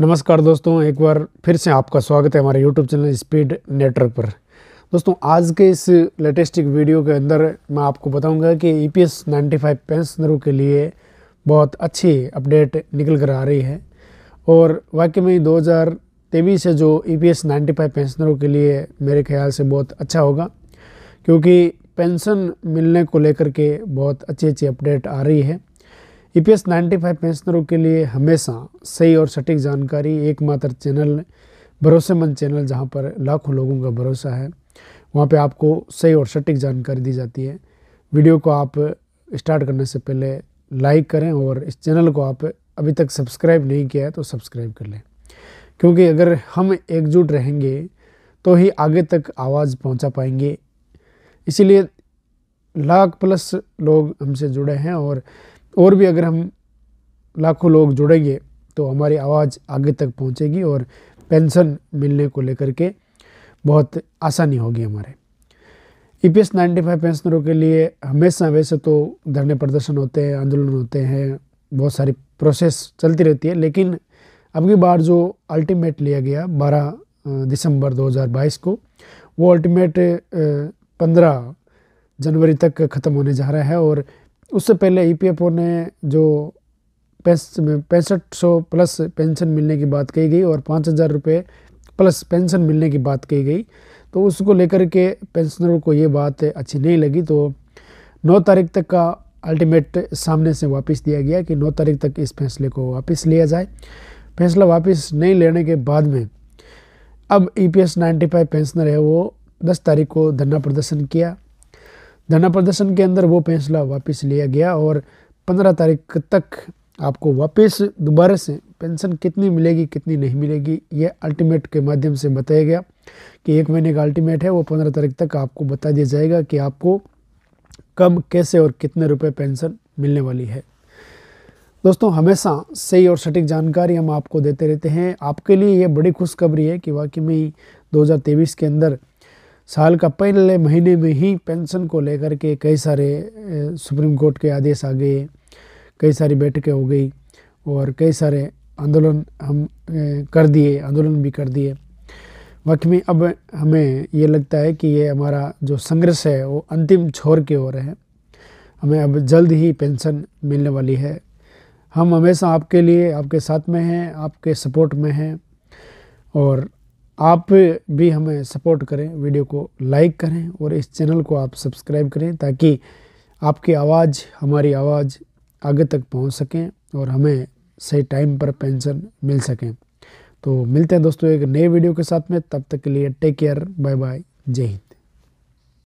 नमस्कार दोस्तों एक बार फिर से आपका स्वागत है हमारे यूट्यूब चैनल स्पीड नेटवर्क पर दोस्तों आज के इस लेटेस्टिक वीडियो के अंदर मैं आपको बताऊंगा कि E P S ninety five पेंशनरों के लिए बहुत अच्छी अपडेट निकल कर आ रही है और वाकई में दो हज़ार तेईस से जो E P S ninety five पेंशनरों के लिए मेरे ख्याल से बहुत अच्छा होगा क्योंकि पेंशन मिलने को लेकर के बहुत अच्छी अच्छी अपडेट आ रही है E P S ninety five पेंशनरों के लिए हमेशा सही और सटीक जानकारी एकमात्र चैनल भरोसेमंद चैनल जहाँ पर लाखों लोगों का भरोसा है वहाँ पे आपको सही और सटीक जानकारी दी जाती है वीडियो को आप स्टार्ट करने से पहले लाइक करें और इस चैनल को आप अभी तक सब्सक्राइब नहीं किया है तो सब्सक्राइब कर लें क्योंकि अगर हम एकजुट रहेंगे तो ही आगे तक आवाज़ पहुंचा पाएंगे इसीलिए लाख प्लस लोग हमसे जुड़े हैं और और भी अगर हम लाखों लोग जुड़ेंगे तो हमारी आवाज़ आगे तक पहुंचेगी और पेंशन मिलने को लेकर के बहुत आसानी होगी हमारे E P S ninety five पेंशनरों के लिए हमेशा वैसे तो धरने प्रदर्शन होते हैं आंदोलन होते हैं बहुत सारी प्रोसेस चलती रहती है लेकिन अब की बार जो अल्टीमेट लिया गया 12 दिसंबर 2022 को वो अल्टीमेट 15 जनवरी तक ख़त्म होने जा रहा है और उससे पहले ईपीएफओ e ने जो पैंसठ सौ प्लस पेंशन मिलने की बात कही गई और पाँच हज़ार रुपये प्लस पेंशन मिलने की बात कही गई तो उसको लेकर के पेंशनरों को ये बात अच्छी नहीं लगी तो नौ तारीख तक का अल्टीमेट सामने से वापस दिया गया कि नौ तारीख तक इस फैसले को वापस लिया जाए फैसला वापस नहीं लेने के बाद में अब E P S ninety five pensioner है वो दस तारीख को धरना प्रदर्शन किया धरना प्रदर्शन के अंदर वो फैसला वापस लिया गया और पंद्रह तारीख तक आपको वापस दोबारा से पेंशन कितनी मिलेगी कितनी नहीं मिलेगी ये अल्टीमेट के माध्यम से बताया गया कि एक महीने का अल्टीमेट है वो पंद्रह तारीख तक आपको बता दिया जाएगा कि आपको कब कैसे और कितने रुपए पेंशन मिलने वाली है दोस्तों हमेशा सही और सटीक जानकारी हम आपको देते रहते हैं आपके लिए ये बड़ी खुशखबरी है कि वाकई में दो के अंदर साल का पहले महीने में ही पेंशन को लेकर के कई सारे सुप्रीम कोर्ट के आदेश आ गए कई सारी बैठकें हो गई और कई सारे आंदोलन हम कर दिए आंदोलन भी कर दिए वक्त में अब हमें ये लगता है कि ये हमारा जो संघर्ष है वो अंतिम छोर के ओर है हमें अब जल्द ही पेंशन मिलने वाली है हम हमेशा आपके लिए आपके साथ में हैं आपके सपोर्ट में हैं और आप भी हमें सपोर्ट करें वीडियो को लाइक करें और इस चैनल को आप सब्सक्राइब करें ताकि आपकी आवाज़ हमारी आवाज़ आगे तक पहुंच सकें और हमें सही टाइम पर पेंशन मिल सकें तो मिलते हैं दोस्तों एक नए वीडियो के साथ में तब तक के लिए टेक केयर बाय बाय जय हिंद